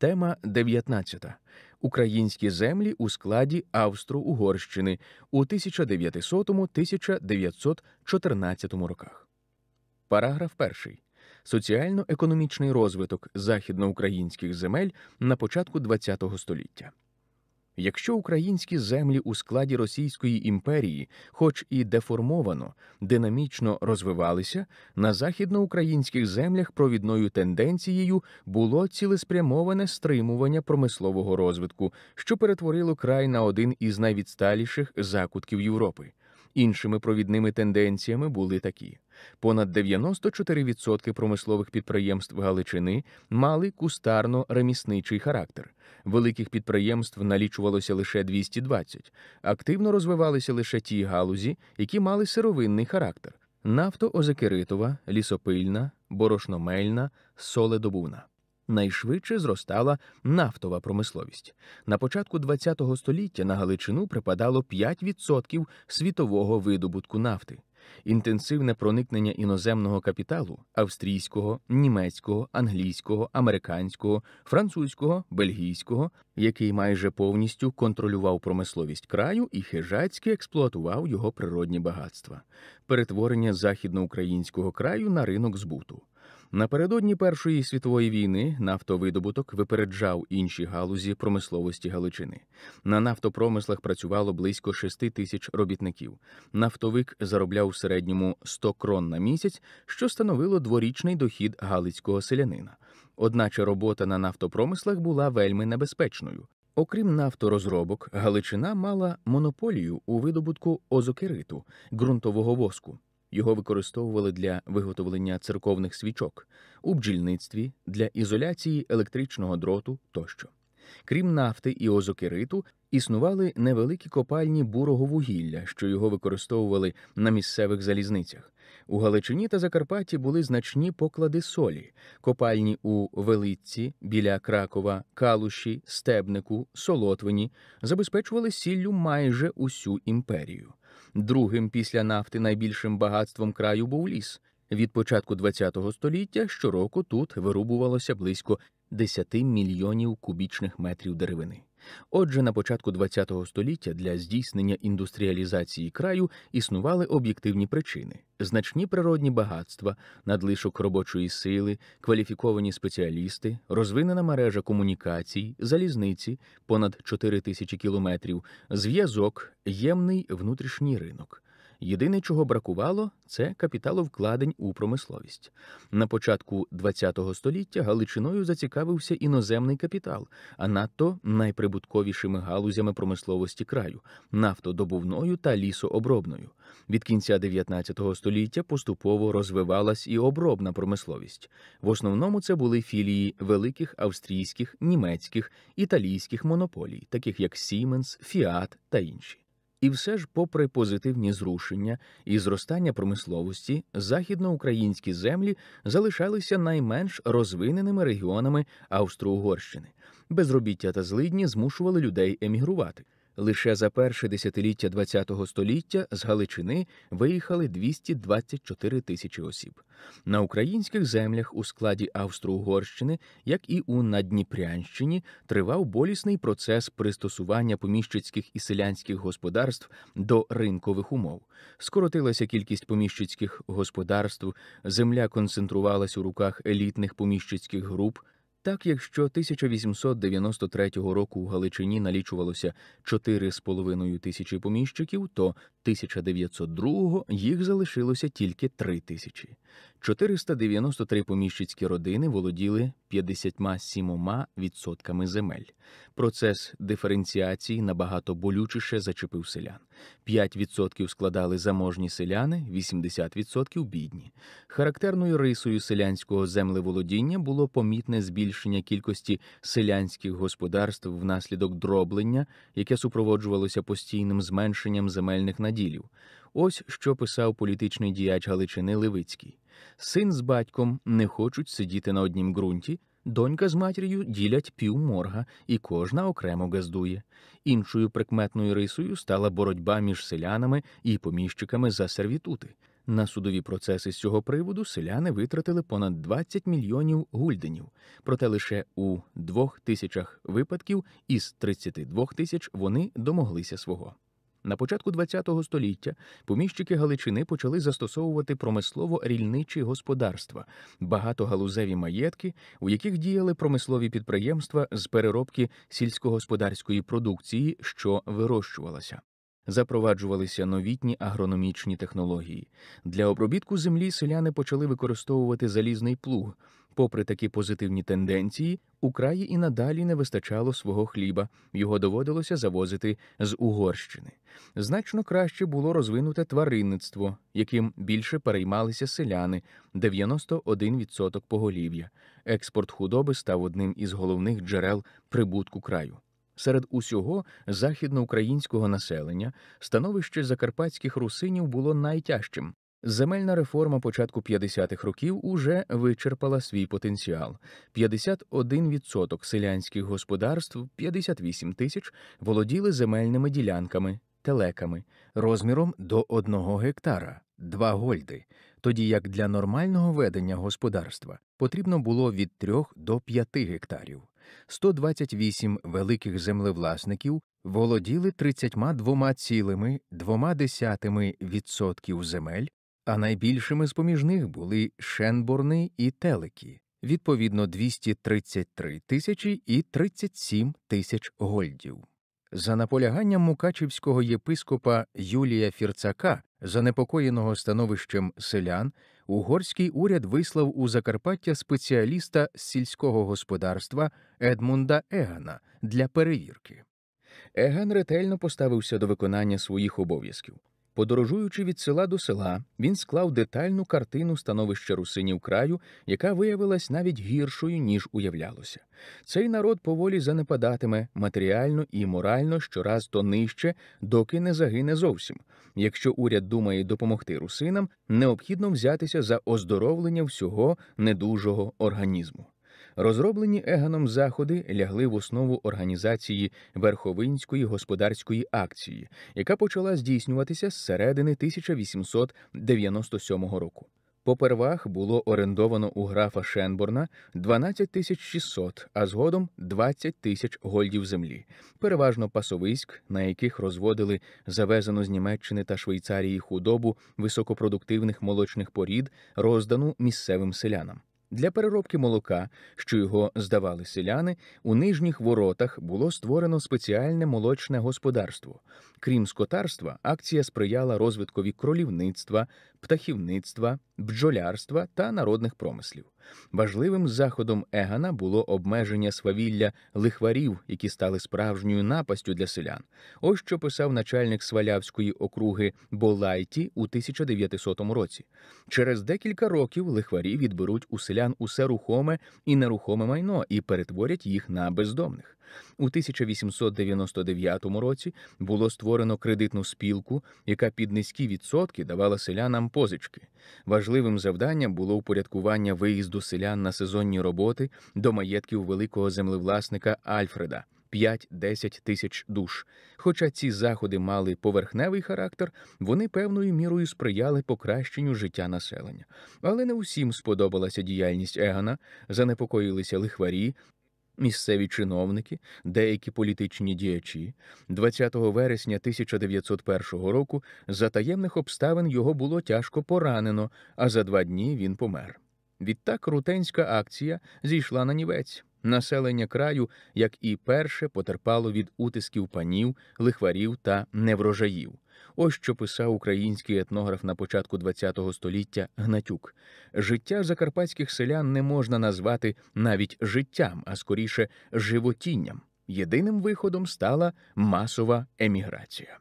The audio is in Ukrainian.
Тема 19. Українські землі у складі Австро-Угорщини у 1900-1914 роках. Параграф 1. Соціально-економічний розвиток західноукраїнських земель на початку ХХ століття. Якщо українські землі у складі Російської імперії, хоч і деформовано, динамічно розвивалися, на західноукраїнських землях провідною тенденцією було цілеспрямоване стримування промислового розвитку, що перетворило край на один із найвідсталіших закутків Європи. Іншими провідними тенденціями були такі: понад 94% промислових підприємств Галичини мали кустарно-ремісничий характер. Великих підприємств налічувалося лише 220. Активно розвивалися лише ті галузі, які мали сировинний характер: нафтоозекеритова, лісопильна, борошномельна, соледобувна найшвидше зростала нафтова промисловість. На початку ХХ століття на Галичину припадало 5% світового видобутку нафти. Інтенсивне проникнення іноземного капіталу австрійського, німецького, англійського, американського, французького, бельгійського, який майже повністю контролював промисловість краю і хижацьки експлуатував його природні багатства, перетворення західноукраїнського краю на ринок збуту. Напередодні Першої світової війни нафтовидобуток випереджав інші галузі промисловості Галичини. На нафтопромислах працювало близько 6 тисяч робітників. Нафтовик заробляв у середньому 100 крон на місяць, що становило дворічний дохід галицького селянина. Одначе робота на нафтопромислах була вельми небезпечною. Окрім нафторозробок, Галичина мала монополію у видобутку озокериту, ґрунтового воску. Його використовували для виготовлення церковних свічок, у бджільництві для ізоляції електричного дроту тощо. Крім нафти і озокериту, існували невеликі копальні бурого вугілля, що його використовували на місцевих залізницях. У Галичині та Закарпатті були значні поклади солі, копальні у Велиці, біля Кракова, Калуші, Стебнику, Солотвині забезпечували сіллю майже усю імперію. Другим після нафти найбільшим багатством краю був ліс. Від початку ХХ століття щороку тут вирубувалося близько 10 мільйонів кубічних метрів деревини. Отже, на початку ХХ століття для здійснення індустріалізації краю існували об'єктивні причини: значні природні багатства, надлишок робочої сили, кваліфіковані спеціалісти, розвинена мережа комунікацій, залізниці, понад 4 тисячі кілометрів, зв'язок, ємний внутрішній ринок. Єдине, чого бракувало, це капіталовкладень у промисловість. На початку ХХ століття Галичиною зацікавився іноземний капітал, а надто найприбутковішими галузями промисловості краю нафтодобувною та лісообробною. Від кінця 19 століття поступово розвивалась і обробна промисловість. В основному це були філії великих австрійських, німецьких, італійських монополій, таких як Siemens, Fiat та інші. І все ж, попри позитивні зрушення і зростання промисловості, західноукраїнські землі залишалися найменш розвиненими регіонами Австро-Угорщини. Безробіття та злидні змушували людей емігрувати. Лише за перше десятиліття ХХ століття з Галичини виїхали 224 тисячі осіб. На українських землях у складі Австро-Угорщини, як і у Надніпрянщині, тривав болісний процес пристосування поміщицьких і селянських господарств до ринкових умов. Скоротилася кількість поміщицьких господарств, земля концентрувалась у руках елітних поміщицьких груп. Відтак, якщо 1893 року в Галичині налічувалося 4,5 тисячі поміщиків, то 1902 їх залишилося тільки 3 тисячі. 493 поміщицькі родини володіли 57% земель. Процес диференціації набагато болючіше зачепив селян. 5% складали заможні селяни, 80% бідні. Характерною рисою селянського землеволодіння було помітне збільшення кількості селянських господарств внаслідок дроблення, яке супроводжувалося постійним зменшенням земельних надій ділів. Ось що писав політичний діяч Галичини Левицький: син з батьком не хочуть сидіти на однім ґрунті, донька з матір'ю ділять пів морга, і кожна окремо газдує. Іншою прикметною рисою стала боротьба між селянами і поміщиками за сервітути. На судові процеси з цього приводу селяни витратили понад 20 мільйонів гульденів, проте лише у двох тисячах випадків із 32 тисяч вони домоглися свого. На початку ХХ століття поміщики Галичини почали застосовувати промислово рільничі господарства, багатогалузеві маєтки, у яких діяли промислові підприємства з переробки сільськогосподарської продукції, що вирощувалася. Запроваджувалися новітні агрономічні технології. Для обробітку землі селяни почали використовувати залізний плуг, Попри такі позитивні тенденції, Україні і надалі не вистачало свого хліба, його доводилося завозити з Угорщини. Значно краще було розвинуте тваринництво, яким більше переймалися селяни 91% поголів'я. Експорт худоби став одним із головних джерел прибутку краю. Серед усього західноукраїнського населення становище закарпатських русинів було найтяжчим. Земельна реформа початку 50-х років уже вичерпала свій потенціал: 51% селянських господарств, 58 тисяч, володіли земельними ділянками, телеками, розміром до 1 гектара, 2 гольди, тоді як для нормального ведення господарства потрібно було від 3 до 5 гектарів. 128 великих землевласників володіли 32,2% земель, а найбільшими з поміж них були Шенбурни і Телекі, відповідно 233 тисячі і 37 тисяч гольдів. За наполяганням мукачівського єпископа Юлія Фірцака, занепокоєного становищем селян, угорський уряд вислав у Закарпаття спеціаліста з сільського господарства Едмунда Егана для перевірки. Еган ретельно поставився до виконання своїх обов'язків. Подорожуючи від села до села, він склав детальну картину становища русинів краю, яка виявилась навіть гіршою ніж уявлялося. Цей народ поволі занепадатиме матеріально і морально щораз то нижче, доки не загине зовсім. Якщо уряд думає допомогти русинам, необхідно взятися за оздоровлення всього недужого організму. Розроблені Еганом заходи лягли в основу організації верховинської господарської акції, яка почала здійснюватися з середини 1897 року. Попервах було орендовано у графа Шенборна 12 тисяч 600, а згодом 20 тисяч гольдів землі, переважно пасовиськ, на яких розводили завезену з Німеччини та Швейцарії худобу високопродуктивних молочних порід, роздану місцевим селянам. Для переробки молока, що його здавали селяни, у нижніх воротах було створено спеціальне молочне господарство. Крім скотарства, акція сприяла розвиткові кролівництва, птахівництва, бджолярства та народних промислів. Важливим заходом Егана було обмеження свавілля лихварів, які стали справжньою напастю для селян. Ось що писав начальник свалявської округи Болайті у 1900 році. Через декілька років лихварі відберуть у селян усе рухоме і нерухоме майно і перетворять їх на бездомних. У 1899 році було створено кредитну спілку, яка під низькі відсотки давала селянам позички. Важливим завданням було упорядкування виїзду селян на сезонні роботи до маєтків великого землевласника Альфреда. 5-10 тисяч душ. Хоча ці заходи мали поверхневий характер, вони певною мірою сприяли покращенню життя населення. Але не усім сподобалася діяльність Егана, занепокоїлися лихварі, Місцеві чиновники, деякі політичні діячі 20 вересня 1901 року за таємних обставин його було тяжко поранено, а за два дні він помер. Відтак рутенська акція зійшла на нівець. Населення краю, як і перше, потерпало від утисків панів, лихварів та неврожаїв. Ось що писав український етнограф на початку ХХ століття Гнатюк: життя закарпатських селян не можна назвати навіть життям, а скоріше животінням. Єдиним виходом стала масова еміграція.